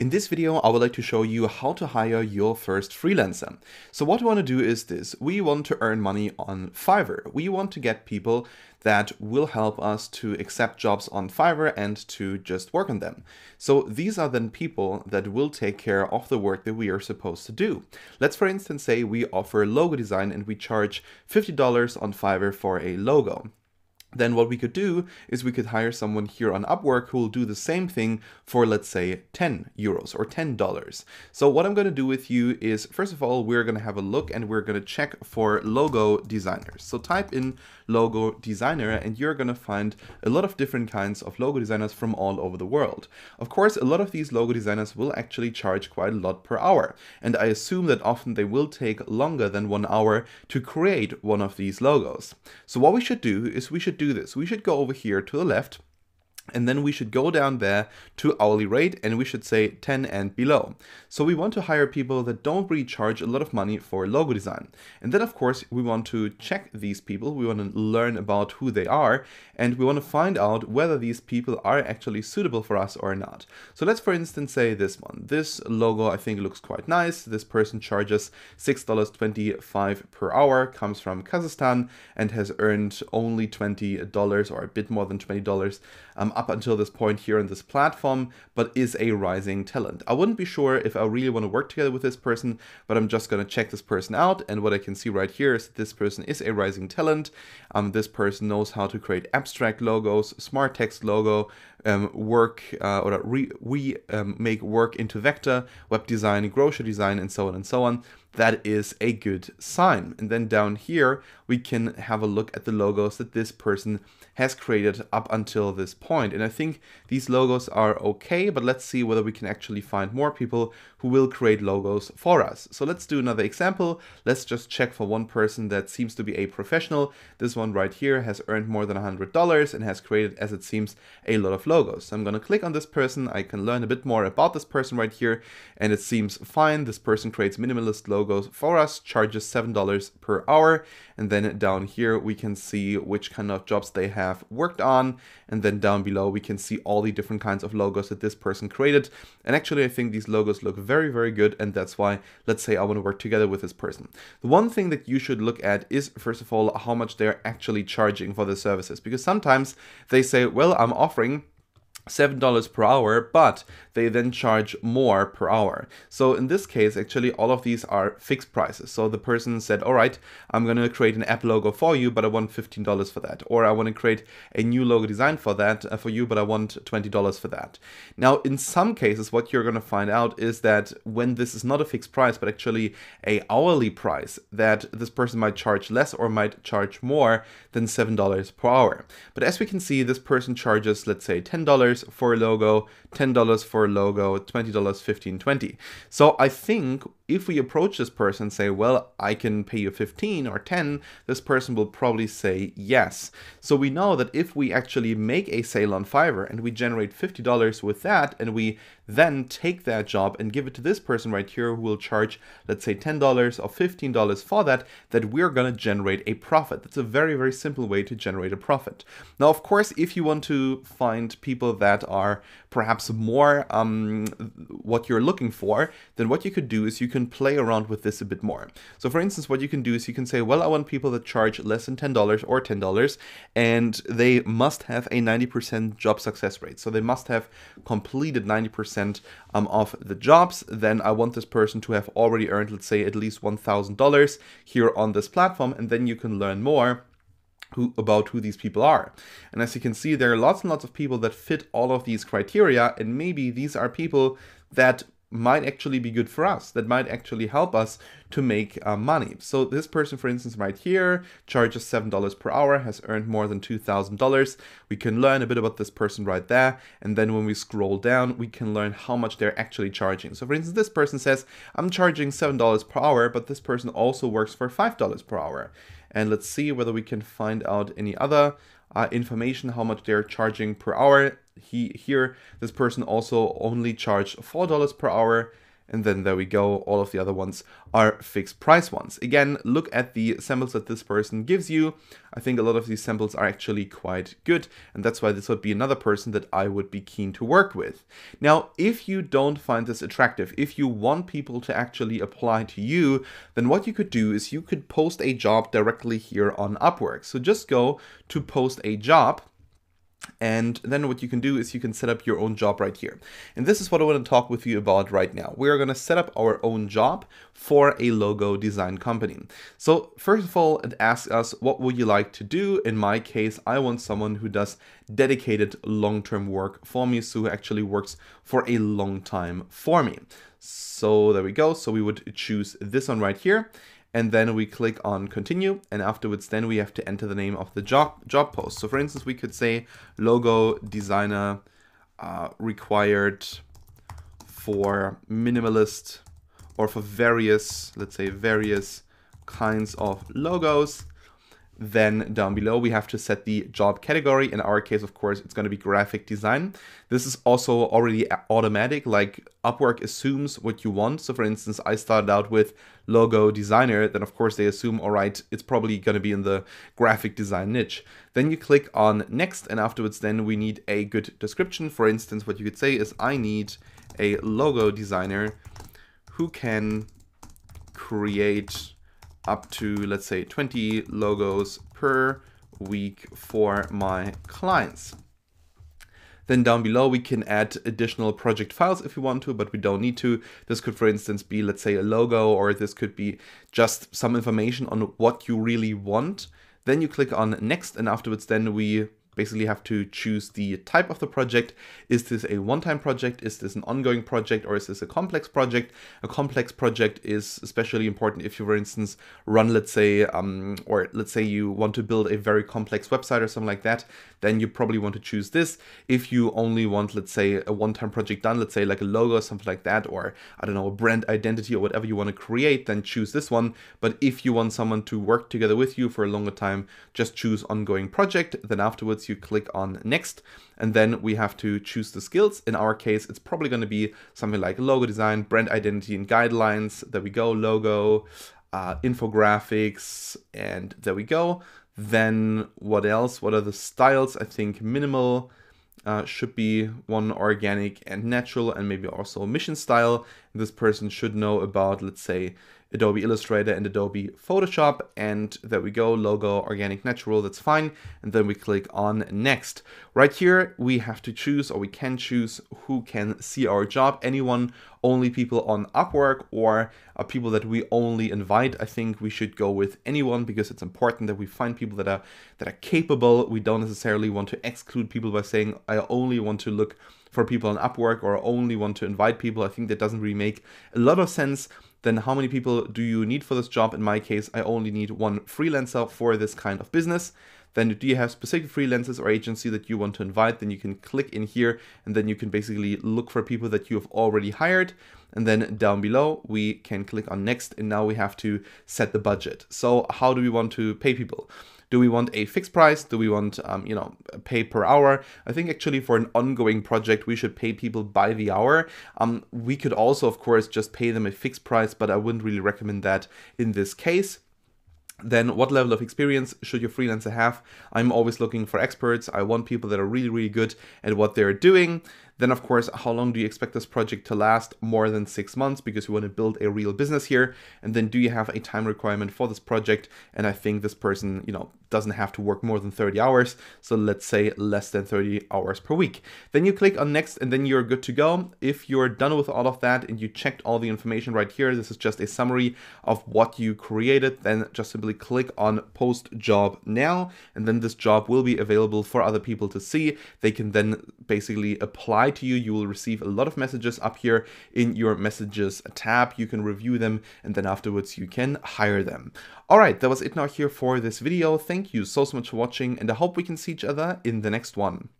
In this video, I would like to show you how to hire your first freelancer. So what we want to do is this. We want to earn money on Fiverr. We want to get people that will help us to accept jobs on Fiverr and to just work on them. So these are then people that will take care of the work that we are supposed to do. Let's for instance say we offer logo design and we charge $50 on Fiverr for a logo then what we could do is we could hire someone here on Upwork who will do the same thing for, let's say, 10 euros or $10. So what I'm going to do with you is, first of all, we're going to have a look and we're going to check for logo designers. So type in logo designer and you're going to find a lot of different kinds of logo designers from all over the world. Of course, a lot of these logo designers will actually charge quite a lot per hour. And I assume that often they will take longer than one hour to create one of these logos. So what we should do is we should do this. We should go over here to the left and then we should go down there to hourly rate and we should say 10 and below. So we want to hire people that don't really charge a lot of money for logo design. And then of course we want to check these people, we want to learn about who they are and we want to find out whether these people are actually suitable for us or not. So let's for instance say this one. This logo I think looks quite nice. This person charges $6.25 per hour, comes from Kazakhstan and has earned only $20 or a bit more than $20 um, um, up until this point here on this platform, but is a rising talent. I wouldn't be sure if I really want to work together with this person, but I'm just going to check this person out. And what I can see right here is that this person is a rising talent. Um, this person knows how to create abstract logos, smart text logo, um, work uh, re, we um, make work into vector, web design, grocery design, and so on and so on. That is a good sign. And then down here, we can have a look at the logos that this person has created up until this point. And I think these logos are okay, but let's see whether we can actually find more people who will create logos for us. So let's do another example. Let's just check for one person that seems to be a professional. This one right here has earned more than $100 and has created, as it seems, a lot of logos. So I'm going to click on this person. I can learn a bit more about this person right here. And it seems fine. This person creates minimalist logos for us, charges $7 per hour. And then down here, we can see which kind of jobs they have worked on. And then down below, we can see all the different kinds of logos that this person created. And actually, I think these logos look very, very good. And that's why, let's say I want to work together with this person. The one thing that you should look at is, first of all, how much they're actually charging for the services. Because sometimes they say, well, I'm offering $7 per hour, but they then charge more per hour. So in this case, actually, all of these are fixed prices. So the person said, all right, I'm going to create an app logo for you, but I want $15 for that. Or I want to create a new logo design for that uh, for you, but I want $20 for that. Now, in some cases, what you're going to find out is that when this is not a fixed price, but actually a hourly price, that this person might charge less or might charge more than $7 per hour. But as we can see, this person charges, let's say $10 for logo $10 for a logo, $20, 15 20 So I think if we approach this person and say, well, I can pay you 15 or 10, this person will probably say yes. So we know that if we actually make a sale on Fiverr and we generate $50 with that and we then take that job and give it to this person right here who will charge, let's say $10 or $15 for that, that we're gonna generate a profit. That's a very, very simple way to generate a profit. Now, of course, if you want to find people that are perhaps more um, what you're looking for, then what you could do is you can play around with this a bit more. So for instance, what you can do is you can say, well, I want people that charge less than $10 or $10 and they must have a 90% job success rate. So they must have completed 90% um, of the jobs. Then I want this person to have already earned, let's say, at least $1,000 here on this platform. And then you can learn more who, about who these people are. And as you can see, there are lots and lots of people that fit all of these criteria, and maybe these are people that might actually be good for us, that might actually help us to make uh, money. So this person, for instance, right here, charges $7 per hour, has earned more than $2,000. We can learn a bit about this person right there. And then when we scroll down, we can learn how much they're actually charging. So for instance, this person says, I'm charging $7 per hour, but this person also works for $5 per hour and let's see whether we can find out any other uh, information how much they're charging per hour. He here this person also only charged four dollars per hour and then there we go, all of the other ones are fixed price ones. Again, look at the samples that this person gives you. I think a lot of these samples are actually quite good, and that's why this would be another person that I would be keen to work with. Now, if you don't find this attractive, if you want people to actually apply to you, then what you could do is you could post a job directly here on Upwork. So just go to post a job, and then what you can do is you can set up your own job right here. And this is what I want to talk with you about right now. We are going to set up our own job for a logo design company. So first of all, it asks us, what would you like to do? In my case, I want someone who does dedicated long-term work for me, so who actually works for a long time for me. So there we go. So we would choose this one right here and then we click on continue and afterwards then we have to enter the name of the job, job post. So for instance, we could say logo designer uh, required for minimalist or for various, let's say various kinds of logos then down below, we have to set the job category. In our case, of course, it's going to be graphic design. This is also already automatic, like Upwork assumes what you want. So for instance, I started out with logo designer, then of course they assume, all right, it's probably going to be in the graphic design niche. Then you click on next and afterwards then we need a good description. For instance, what you could say is I need a logo designer who can create up to, let's say, 20 logos per week for my clients. Then down below, we can add additional project files if we want to, but we don't need to. This could, for instance, be, let's say, a logo, or this could be just some information on what you really want. Then you click on next, and afterwards, then we basically have to choose the type of the project. Is this a one-time project? Is this an ongoing project? Or is this a complex project? A complex project is especially important if you, for instance, run, let's say, um, or let's say you want to build a very complex website or something like that, then you probably want to choose this. If you only want, let's say, a one-time project done, let's say like a logo or something like that, or I don't know, a brand identity or whatever you want to create, then choose this one. But if you want someone to work together with you for a longer time, just choose ongoing project. Then afterwards, you click on next. And then we have to choose the skills. In our case, it's probably going to be something like logo design, brand identity and guidelines. There we go, logo, uh, infographics, and there we go. Then what else? What are the styles? I think minimal, uh, should be one organic and natural and maybe also mission style. This person should know about, let's say, Adobe Illustrator and Adobe Photoshop. And there we go, logo, organic, natural, that's fine. And then we click on next. Right here, we have to choose or we can choose who can see our job. Anyone, only people on Upwork or uh, people that we only invite. I think we should go with anyone because it's important that we find people that are that are capable. We don't necessarily want to exclude people by saying I only want to look for people on Upwork or only want to invite people. I think that doesn't really make a lot of sense then how many people do you need for this job? In my case, I only need one freelancer for this kind of business. Then do you have specific freelancers or agency that you want to invite? Then you can click in here and then you can basically look for people that you have already hired. And then down below, we can click on next. And now we have to set the budget. So how do we want to pay people? Do we want a fixed price? Do we want, um, you know, pay per hour? I think actually for an ongoing project, we should pay people by the hour. Um, we could also, of course, just pay them a fixed price, but I wouldn't really recommend that in this case then what level of experience should your freelancer have? I'm always looking for experts. I want people that are really, really good at what they're doing. Then, of course, how long do you expect this project to last? More than six months because you want to build a real business here. And then, do you have a time requirement for this project? And I think this person, you know, doesn't have to work more than 30 hours. So let's say less than 30 hours per week. Then you click on next and then you're good to go. If you're done with all of that and you checked all the information right here, this is just a summary of what you created, then just simply click on post job now. And then this job will be available for other people to see. They can then basically apply to you. You will receive a lot of messages up here in your messages tab. You can review them and then afterwards you can hire them. All right, that was it now here for this video. Thank you so, so much for watching and I hope we can see each other in the next one.